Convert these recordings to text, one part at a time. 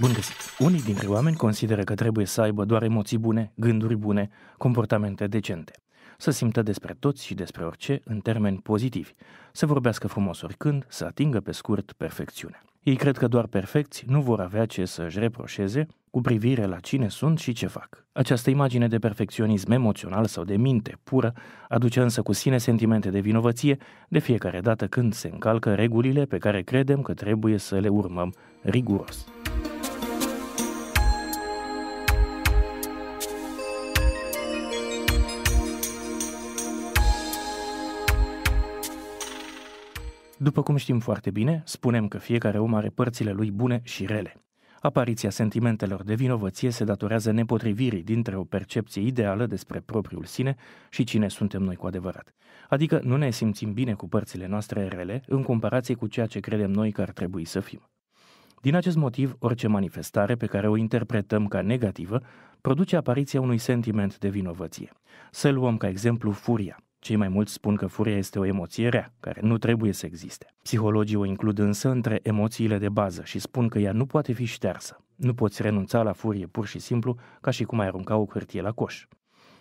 Bun găsit! Unii dintre oameni consideră că trebuie să aibă doar emoții bune, gânduri bune, comportamente decente. Să simtă despre toți și despre orice în termeni pozitivi, să vorbească frumos oricând, să atingă pe scurt perfecțiunea. Ei cred că doar perfecți nu vor avea ce să își reproșeze cu privire la cine sunt și ce fac. Această imagine de perfecționism emoțional sau de minte pură aduce însă cu sine sentimente de vinovăție de fiecare dată când se încalcă regulile pe care credem că trebuie să le urmăm riguros. După cum știm foarte bine, spunem că fiecare om are părțile lui bune și rele. Apariția sentimentelor de vinovăție se datorează nepotrivirii dintre o percepție ideală despre propriul sine și cine suntem noi cu adevărat. Adică nu ne simțim bine cu părțile noastre rele în comparație cu ceea ce credem noi că ar trebui să fim. Din acest motiv, orice manifestare pe care o interpretăm ca negativă produce apariția unui sentiment de vinovăție. Să luăm ca exemplu furia. Cei mai mulți spun că furia este o emoție rea, care nu trebuie să existe. Psihologii o includ însă între emoțiile de bază și spun că ea nu poate fi ștearsă. Nu poți renunța la furie pur și simplu ca și cum ai arunca o hârtie la coș.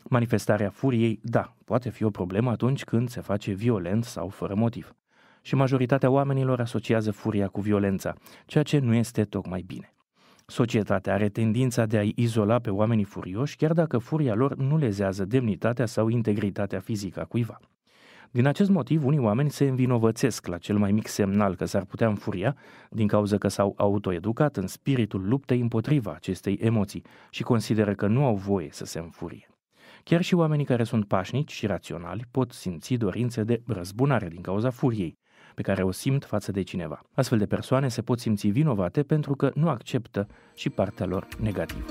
Manifestarea furiei, da, poate fi o problemă atunci când se face violent sau fără motiv. Și majoritatea oamenilor asociază furia cu violența, ceea ce nu este tocmai bine. Societatea are tendința de a-i izola pe oamenii furioși, chiar dacă furia lor nu lezează demnitatea sau integritatea fizică a cuiva. Din acest motiv, unii oameni se învinovățesc la cel mai mic semnal că s-ar putea înfuria, din cauza că s-au autoeducat în spiritul luptei împotriva acestei emoții și consideră că nu au voie să se înfurie. Chiar și oamenii care sunt pașnici și raționali pot simți dorințe de răzbunare din cauza furiei, pe care o simt față de cineva. Astfel de persoane se pot simți vinovate pentru că nu acceptă și partea lor negativă.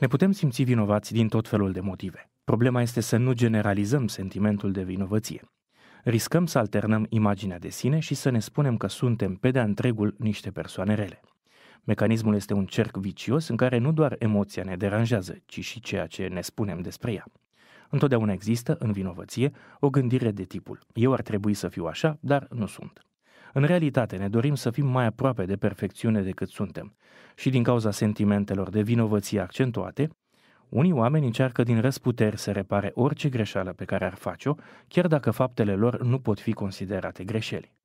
Ne putem simți vinovați din tot felul de motive. Problema este să nu generalizăm sentimentul de vinovăție. Riscăm să alternăm imaginea de sine și să ne spunem că suntem pe de-a întregul niște persoane rele. Mecanismul este un cerc vicios în care nu doar emoția ne deranjează, ci și ceea ce ne spunem despre ea. Întotdeauna există, în vinovăție, o gândire de tipul eu ar trebui să fiu așa, dar nu sunt. În realitate, ne dorim să fim mai aproape de perfecțiune decât suntem. Și din cauza sentimentelor de vinovăție accentuate, unii oameni încearcă din răsputeri să repare orice greșeală pe care ar face-o, chiar dacă faptele lor nu pot fi considerate greșeli.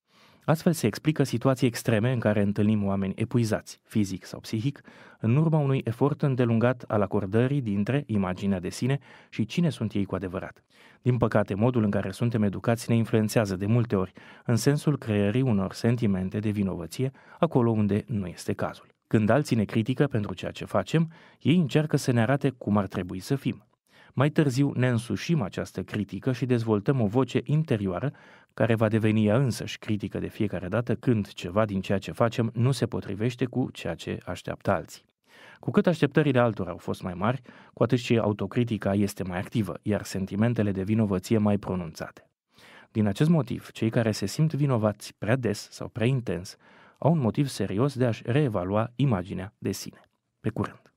Astfel se explică situații extreme în care întâlnim oameni epuizați, fizic sau psihic, în urma unui efort îndelungat al acordării dintre imaginea de sine și cine sunt ei cu adevărat. Din păcate, modul în care suntem educați ne influențează de multe ori, în sensul creării unor sentimente de vinovăție acolo unde nu este cazul. Când alții ne critică pentru ceea ce facem, ei încearcă să ne arate cum ar trebui să fim, mai târziu ne însușim această critică și dezvoltăm o voce interioară care va deveni ea însăși critică de fiecare dată când ceva din ceea ce facem nu se potrivește cu ceea ce așteaptă alții. Cu cât așteptările altora au fost mai mari, cu atât și autocritica este mai activă, iar sentimentele de vinovăție mai pronunțate. Din acest motiv, cei care se simt vinovați prea des sau prea intens au un motiv serios de a-și reevalua imaginea de sine. Pe curând!